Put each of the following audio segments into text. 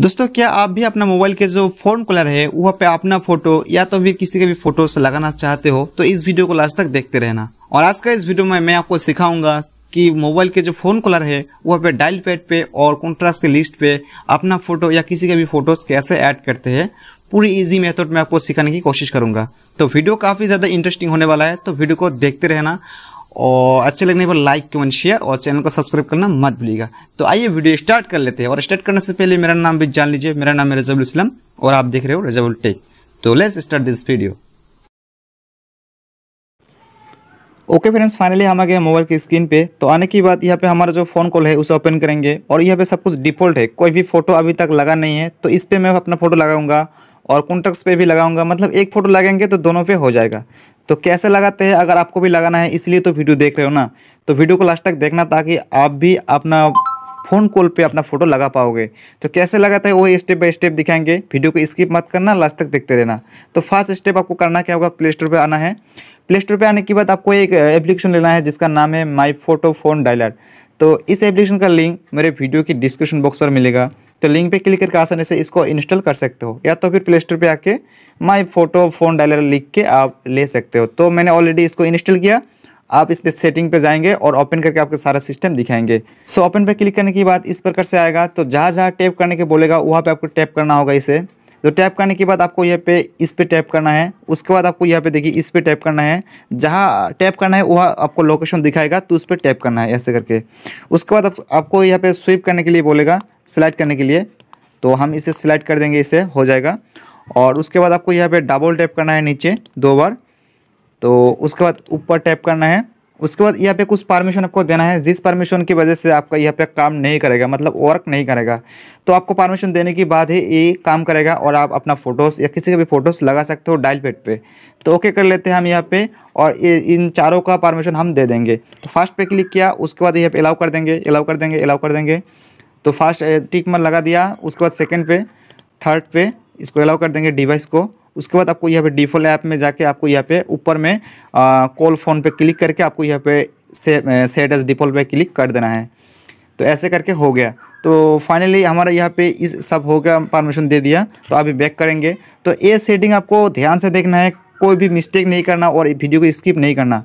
दोस्तों क्या आप भी अपना मोबाइल के जो फोन कलर है वहाँ पे अपना फोटो या तो फिर किसी के भी फोटो से लगाना चाहते हो तो इस वीडियो को लास्ट तक देखते रहना और आज का इस वीडियो में मैं आपको सिखाऊंगा कि मोबाइल के जो फ़ोन कलर है वह पे डायल पैड पे और कॉन्ट्रास्ट के लिस्ट पे अपना फ़ोटो या किसी के भी फ़ोटोज़ कैसे ऐड करते हैं पूरी इजी मेथड में आपको सिखाने की कोशिश करूंगा तो वीडियो काफ़ी ज़्यादा इंटरेस्टिंग होने वाला है तो वीडियो को देखते रहना और अच्छे लगने पर लाइक कमेंट शेयर और चैनल को सब्सक्राइब करना मत भूलिएगा तो आइए वीडियो स्टार्ट कर लेते हैं और स्टार्ट करने से पहले मेरा नाम भी जान लीजिए मेरा नाम है रजबुल इस्लाम और आप देख रहे हो रजबुल टेक तो let's start this video okay friends finally हम आ गए मोबाइल की स्क्रीन पे तो आने की बात यहाँ पे हमारा जो फ़ोन कॉल है उसे ओपन करेंगे और यहाँ पे सब कुछ डिफ़ॉल्ट है कोई भी फ़ोटो अभी तक लगा नहीं है तो इस पर मैं अपना फ़ोटो लगाऊंगा और कॉन्टैक्ट्स पे भी लगाऊंगा मतलब एक फ़ोटो लगाएंगे तो दोनों पे हो जाएगा तो कैसे लगाते हैं अगर आपको भी लगाना है इसलिए तो वीडियो देख रहे हो ना तो वीडियो को लास्ट तक देखना ताकि आप भी अपना फ़ोन कॉल पे अपना फ़ोटो लगा पाओगे तो कैसे लगाते हैं वो स्टेप बाय स्टेप दिखाएंगे वीडियो को स्किप मत करना लास्ट तक देखते रहना तो फर्स्ट स्टेप आपको करना क्या होगा प्ले स्टोर पर आना है प्ले स्टोर पर आने के बाद आपको एक एप्लीकेशन लेना है जिसका नाम है माई फोटो फोन डायलर तो इस एप्लीकेशन का लिंक मेरे वीडियो की डिस्क्रिप्शन बॉक्स पर मिलेगा तो लिंक पे क्लिक करके आसानी से इसको इंस्टॉल कर सकते हो या तो फिर प्ले स्टोर पर आके माई फोटो फ़ोन डायलर लिख के आप ले सकते हो तो मैंने ऑलरेडी इसको इंस्टॉल किया आप इस पर सेटिंग पे जाएंगे और ओपन करके आपको सारा सिस्टम दिखाएंगे सो ओपन पे क्लिक करने के बाद इस प्रकार से आएगा तो जहाँ जहाँ टैप करने के बोलेगा वहाँ पे आपको टैप करना होगा इसे तो टैप करने के बाद आपको यहाँ पे इस पे टैप करना है उसके बाद आपको यहाँ पे देखिए इस पे टैप करना है जहाँ टैप करना है वहाँ आपको लोकेशन दिखाएगा तो उस पर टैप करना है ऐसे करके उसके बाद आपको यहाँ पे स्विप करने के लिए बोलेगा सिलेक्ट करने के लिए तो हम इसे सिलेक्ट कर देंगे इसे हो जाएगा और उसके बाद आपको यहाँ पर डबल टैप करना है नीचे दो बार तो उसके बाद ऊपर टैप करना है उसके बाद यहाँ पे कुछ परमिशन आपको देना है जिस परमिशन की वजह से आपका यहाँ पे काम नहीं करेगा मतलब वर्क नहीं करेगा तो आपको परमिशन देने के बाद ही ये काम करेगा और आप अपना फ़ोटोज़ या किसी का भी फ़ोटोज़ लगा सकते हो डायल पेड पे तो ओके कर लेते हैं हम यहाँ पे और ये इन चारों का परमिशन हम दे देंगे तो फर्स्ट पे क्लिक किया उसके बाद यहाँ पे अलाउ कर देंगे अलाउ कर देंगे अलाउ कर देंगे तो फर्स्ट टिक मन लगा दिया उसके बाद सेकेंड पे थर्ड पे इसको अलाउ कर देंगे डिवाइस को उसके बाद आपको यहाँ पे डिफॉल्ट ऐप में जाके आपको यहाँ पे ऊपर में कॉल फोन पे क्लिक करके आपको यहाँ पे से सेट एज डिफॉल्ट पे क्लिक कर देना है तो ऐसे करके हो गया तो फाइनली हमारा यहाँ पे इस सब हो गया परमिशन दे दिया तो अभी बैक करेंगे तो ये सेटिंग आपको ध्यान से देखना है कोई भी मिस्टेक नहीं करना और वीडियो को स्किप नहीं करना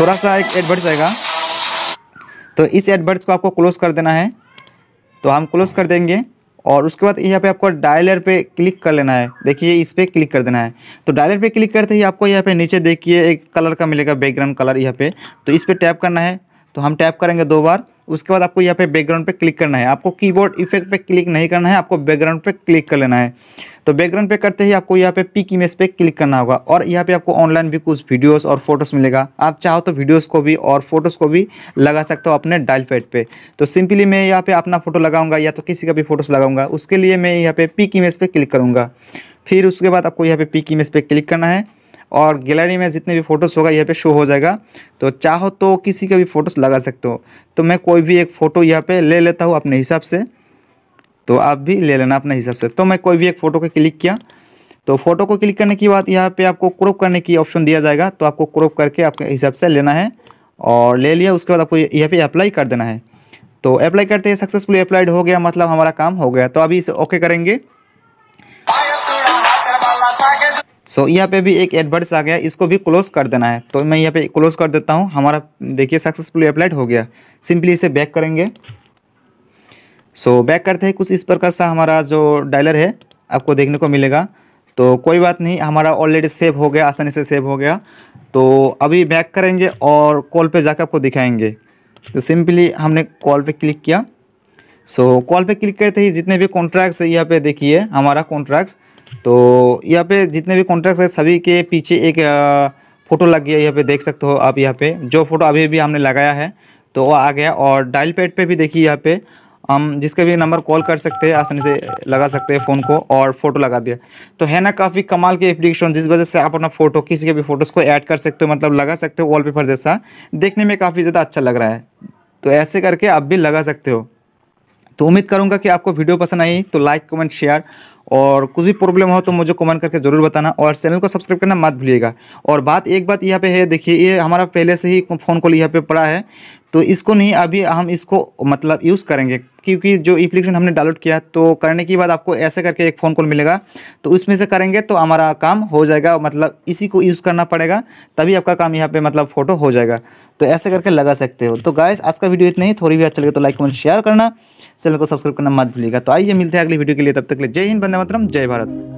थोड़ा सा एक एडवर्ट्स आएगा तो इस एडवर्ट्स को आपको क्लोज कर देना है तो हम क्लोज कर देंगे और उसके बाद यहाँ पे आपको डायलर पे क्लिक कर लेना है देखिए इस पर क्लिक कर देना है तो डायलर पे क्लिक करते ही आपको यहाँ पे नीचे देखिए एक कलर का मिलेगा बैकग्राउंड कलर यहाँ पे तो इस पर टैप करना है तो हम टैप करेंगे दो बार उसके बाद आपको यहाँ पे बैकग्राउंड पे क्लिक करना है आपको कीबोर्ड इफेक्ट पे क्लिक नहीं करना है आपको बैकग्राउंड पे क्लिक कर लेना है तो बैकग्राउंड पे करते ही आपको यहाँ पे पिक इमेज पे क्लिक करना होगा और यहाँ पे आपको ऑनलाइन भी कुछ वीडियोस और फोटोस मिलेगा आप चाहो तो वीडियोस को भी और फोटोज़ को भी लगा सकते हो अपने डायल पैड पर तो सिंपली मैं यहाँ पर अपना फोटो लगाऊंगा या तो किसी का भी फोटोस लगाऊंगा उसके लिए मैं यहाँ पे पिक इमेज पर क्लिक करूँगा फिर उसके बाद आपको यहाँ पे पिक इमेज पे क्लिक करना है और गैलरी में जितने भी फ़ोटोज़ होगा यहाँ पे शो हो जाएगा तो चाहो तो किसी का भी फ़ोटोज़ लगा सकते हो तो मैं कोई भी एक फ़ोटो यहाँ पे ले लेता हूँ अपने हिसाब से तो आप भी ले लेना अपने हिसाब से तो मैं कोई भी एक फ़ोटो को क्लिक किया तो फ़ोटो को क्लिक करने के बाद यहाँ पर आपको क्रोप करने की ऑप्शन दिया जाएगा तो आपको क्रोप करके आपके हिसाब से लेना है और ले लिया उसके बाद आपको यहाँ पर अप्लाई कर देना है तो अप्लाई करते ही सक्सेसफुली अप्लाइड हो गया मतलब हमारा काम हो गया तो अभी इसे ओके करेंगे सो so, यहाँ पे भी एक एडवर्ट्स आ गया इसको भी क्लोज कर देना है तो मैं यहाँ पे क्लोज कर देता हूँ हमारा देखिए सक्सेसफुली अप्लाइड हो गया सिंपली इसे बैक करेंगे सो so, बैक करते हैं कुछ इस प्रकार सा हमारा जो डायलर है आपको देखने को मिलेगा तो कोई बात नहीं हमारा ऑलरेडी सेव हो गया आसानी से सेव हो गया तो अभी बैक करेंगे और कॉल पर जाकर आपको दिखाएंगे तो सिंपली हमने कॉल पर क्लिक किया सो कॉल पे क्लिक करते ही जितने भी कॉन्ट्रैक्ट्स यहाँ पे देखिए हमारा कॉन्ट्रैक्ट्स तो यहाँ पे जितने भी कॉन्ट्रैक्ट्स है सभी के पीछे एक फ़ोटो लग गया यहाँ पे देख सकते हो आप यहाँ पे जो फ़ोटो अभी भी हमने लगाया है तो वो आ गया और डायल पैड पे भी देखिए यहाँ पे हम जिसके भी नंबर कॉल कर सकते हैं आसानी से लगा सकते हैं फ़ोन को और फ़ोटो लगा दिया तो है ना काफ़ी कमाल की एप्लीकेशन जिस वजह से आप अपना फ़ोटो किसी के भी फ़ोटोज़ को ऐड कर सकते हो मतलब लगा सकते हो वॉलपेपर जैसा देखने में काफ़ी ज़्यादा अच्छा लग रहा है तो ऐसे करके आप भी लगा सकते हो तो उम्मीद करूंगा कि आपको वीडियो पसंद आई तो लाइक कमेंट शेयर और कुछ भी प्रॉब्लम हो तो मुझे कमेंट करके ज़रूर बताना और चैनल को सब्सक्राइब करना मत भूलिएगा और बात एक बात यहाँ पे है देखिए ये हमारा पहले से ही फ़ोन कॉल यहाँ पे पड़ा है तो इसको नहीं अभी हम इसको मतलब यूज़ करेंगे क्योंकि जो एप्लीकेशन हमने डाउनलोड किया तो करने के बाद आपको ऐसे करके एक फ़ोन कॉल मिलेगा तो उसमें से करेंगे तो हमारा काम हो जाएगा मतलब इसी को यूज़ करना पड़ेगा तभी आपका काम यहाँ पे मतलब फ़ोटो हो जाएगा तो ऐसे करके लगा सकते हो तो गाइस आज का वीडियो इतना ही थोड़ी भी अच्छा लगे तो लाइक कमेंट शेयर करना चैनल को सब्सक्राइब करना मत भूलिएगा तो आइए मिलते हैं अगली वीडियो के लिए तब तक ले जय हिंद वंदे मातरम जय भारत